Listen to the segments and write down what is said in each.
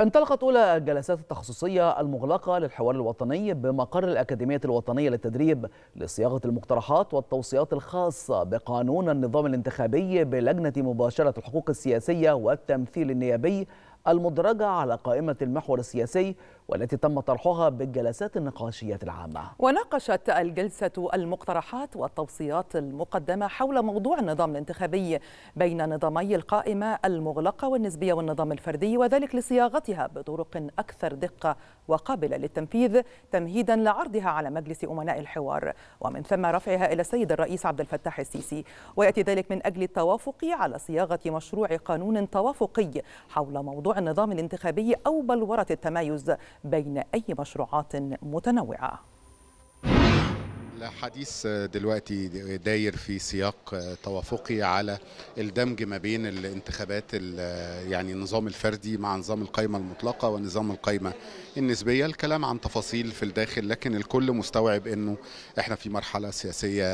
انطلقت أولى الجلسات التخصصية المغلقة للحوار الوطني بمقر الأكاديمية الوطنية للتدريب لصياغة المقترحات والتوصيات الخاصة بقانون النظام الانتخابي بلجنة مباشرة الحقوق السياسية والتمثيل النيابي المدرجة على قائمة المحور السياسي والتي تم طرحها بالجلسات النقاشية العامة وناقشت الجلسة المقترحات والتوصيات المقدمة حول موضوع النظام الانتخابي بين نظامي القائمة المغلقة والنسبية والنظام الفردي وذلك لصياغتها بطرق أكثر دقة وقابلة للتنفيذ تمهيدا لعرضها على مجلس أمناء الحوار ومن ثم رفعها إلى السيد الرئيس عبد الفتاح السيسي ويأتي ذلك من أجل التوافق على صياغة مشروع قانون توافقي حول موضوع النظام الانتخابي أو بلورة التمايز بين أي مشروعات متنوعة الحديث دلوقتي داير في سياق توافقي على الدمج ما بين الانتخابات يعني النظام الفردي مع نظام القائمه المطلقه ونظام القائمه النسبيه الكلام عن تفاصيل في الداخل لكن الكل مستوعب انه احنا في مرحله سياسيه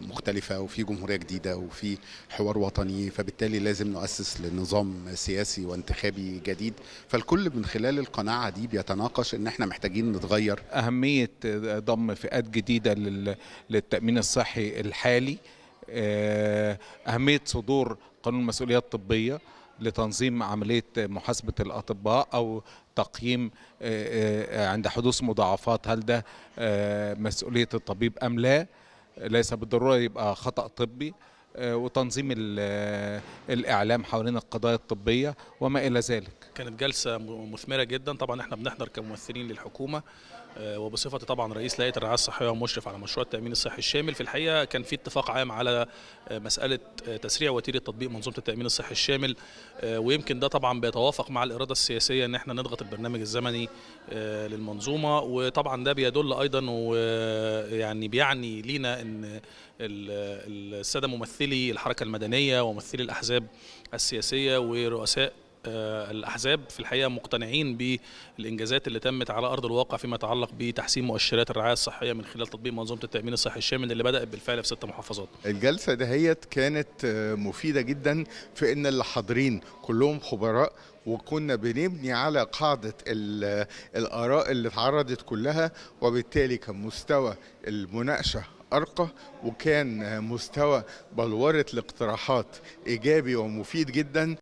مختلفه وفي جمهوريه جديده وفي حوار وطني فبالتالي لازم نؤسس لنظام سياسي وانتخابي جديد فالكل من خلال القناعه دي بيتناقش ان احنا محتاجين نتغير اهميه ضم فئات جديده لل للتأمين الصحي الحالي آه، أهمية صدور قانون المسؤوليات الطبية لتنظيم عملية محاسبة الأطباء أو تقييم آه، آه، عند حدوث مضاعفات هل ده مسؤولية الطبيب أم لا ليس بالضرورة يبقى خطأ طبي آه، وتنظيم آه، الاعلام حوالين القضايا الطبيه وما الى ذلك كانت جلسه مثمره جدا طبعا احنا بنحضر كممثلين للحكومه آه، وبصفتي طبعا رئيس لائحه الرعايه الصحيه ومشرف على مشروع التامين الصحي الشامل في الحقيقه كان في اتفاق عام على مساله تسريع وتيره تطبيق منظومه التامين الصحي الشامل ويمكن ده طبعا بيتوافق مع الاراده السياسيه ان احنا نضغط البرنامج الزمني للمنظومه وطبعا ده بيدل ايضا ويعني بيعني لينا ان الساده ممثلي الحركه المدنيه وممثلي الاحزاب السياسيه ورؤساء آه، الاحزاب في الحقيقه مقتنعين بالانجازات اللي تمت على ارض الواقع فيما يتعلق بتحسين مؤشرات الرعايه الصحيه من خلال تطبيق منظومه التامين الصحي الشامل اللي بدات بالفعل في ست محافظات. الجلسه دهيت كانت آه، مفيده جدا في ان اللي حاضرين كلهم خبراء وكنا بنبني على قاعدة آه، الآراء اللي اتعرضت كلها وبالتالي كان مستوى المناقشة أرقى وكان مستوى بلورة الاقتراحات إيجابي ومفيد جدا